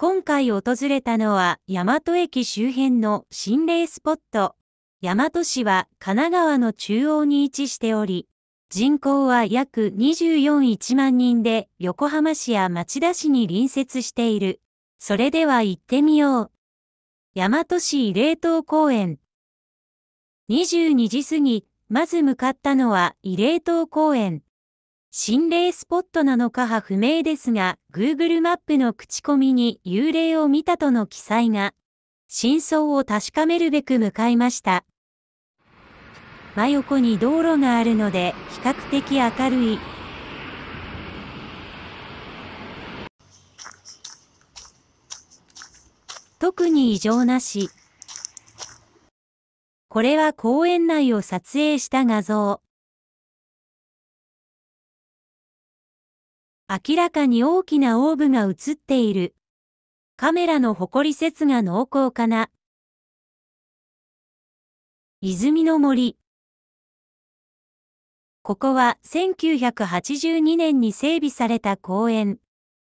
今回訪れたのは大和駅周辺の心霊スポット。大和市は神奈川の中央に位置しており、人口は約241万人で横浜市や町田市に隣接している。それでは行ってみよう。大和市慰霊塔公園。22時過ぎ、まず向かったのは慰霊塔公園。心霊スポットなのかは不明ですが、Google マップの口コミに幽霊を見たとの記載が、真相を確かめるべく向かいました。真横に道路があるので、比較的明るい。特に異常なし。これは公園内を撮影した画像。明らかに大きなオーブが映っている。カメラの誇り説が濃厚かな。泉の森。ここは1982年に整備された公園。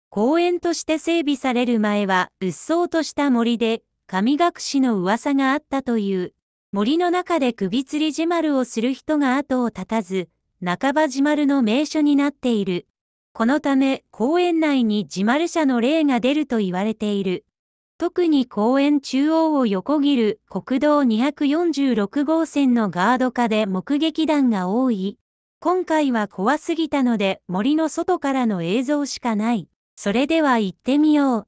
公園として整備される前は、うっそうとした森で、神隠しの噂があったという。森の中で首吊りじまるをする人が後を絶たず、半ばじ丸の名所になっている。このため公園内に自丸車の例が出ると言われている。特に公園中央を横切る国道246号線のガード下で目撃弾が多い。今回は怖すぎたので森の外からの映像しかない。それでは行ってみよう。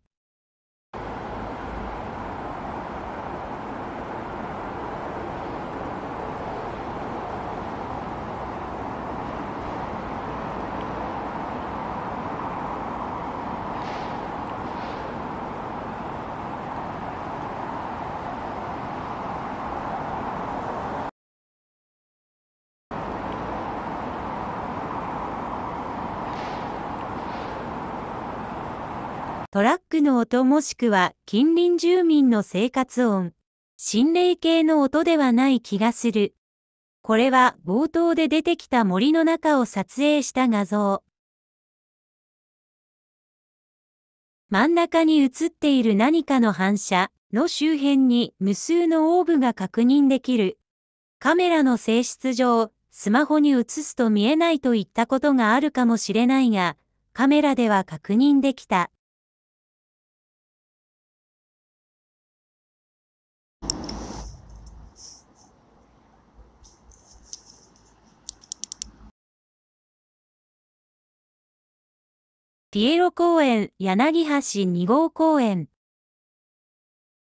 トラックの音もしくは近隣住民の生活音、心霊系の音ではない気がする。これは冒頭で出てきた森の中を撮影した画像。真ん中に映っている何かの反射の周辺に無数のオーブが確認できる。カメラの性質上、スマホに映すと見えないといったことがあるかもしれないが、カメラでは確認できた。ピエロ公園、柳橋2号公園。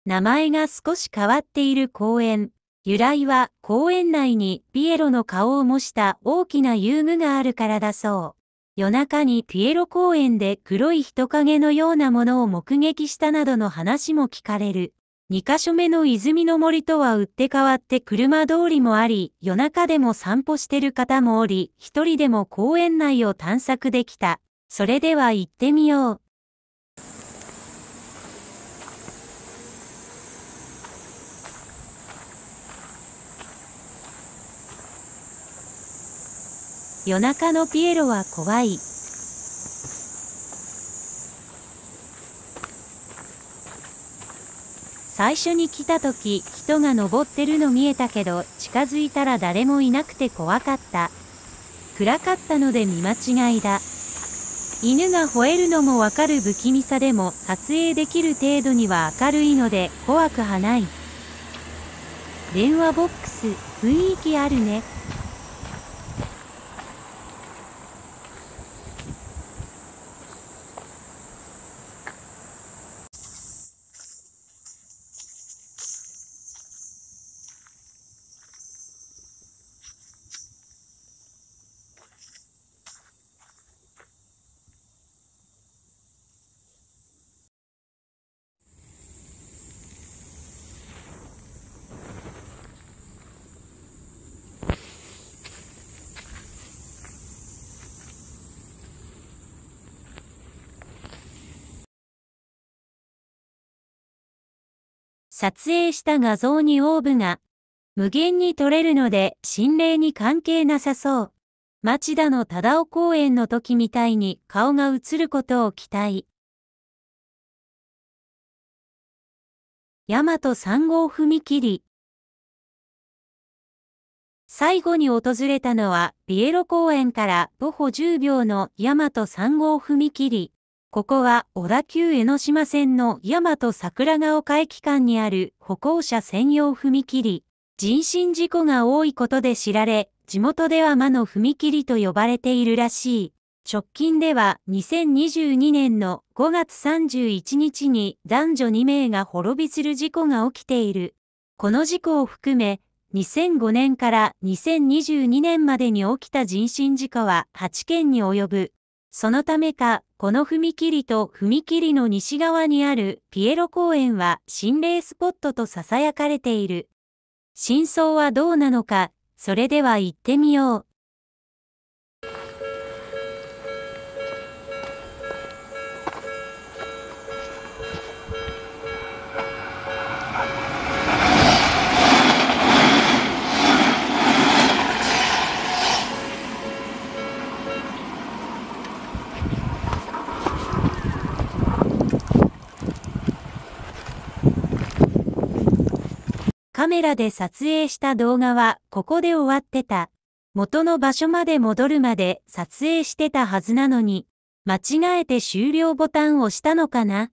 名前が少し変わっている公園。由来は公園内にピエロの顔を模した大きな遊具があるからだそう。夜中にピエロ公園で黒い人影のようなものを目撃したなどの話も聞かれる。2カ所目の泉の森とは打って変わって車通りもあり、夜中でも散歩してる方もおり、一人でも公園内を探索できた。それでは行ってみよう。夜中のピエロは怖い。最初に来た時人が登ってるの見えたけど近づいたら誰もいなくて怖かった暗かったので見間違いだ犬が吠えるのもわかる不気味さでも撮影できる程度には明るいので怖くはない。電話ボックス、雰囲気あるね。撮影した画像にオーブが無限に撮れるので心霊に関係なさそう。町田の忠雄公園の時みたいに顔が映ることを期待。大和3号踏切。最後に訪れたのは、ビエロ公園から徒歩10秒の大和3号踏切。ここは小田急江ノ島線の大和桜ヶ丘駅間にある歩行者専用踏切。人身事故が多いことで知られ、地元では魔の踏切と呼ばれているらしい。直近では2022年の5月31日に男女2名が滅びする事故が起きている。この事故を含め、2005年から2022年までに起きた人身事故は8件に及ぶ。そのためかこの踏切と踏切の西側にあるピエロ公園は心霊スポットと囁かれている。真相はどうなのか、それでは行ってみよう。メラで撮影した動画はここで終わってた。元の場所まで戻るまで撮影してたはずなのに、間違えて終了ボタンを押したのかな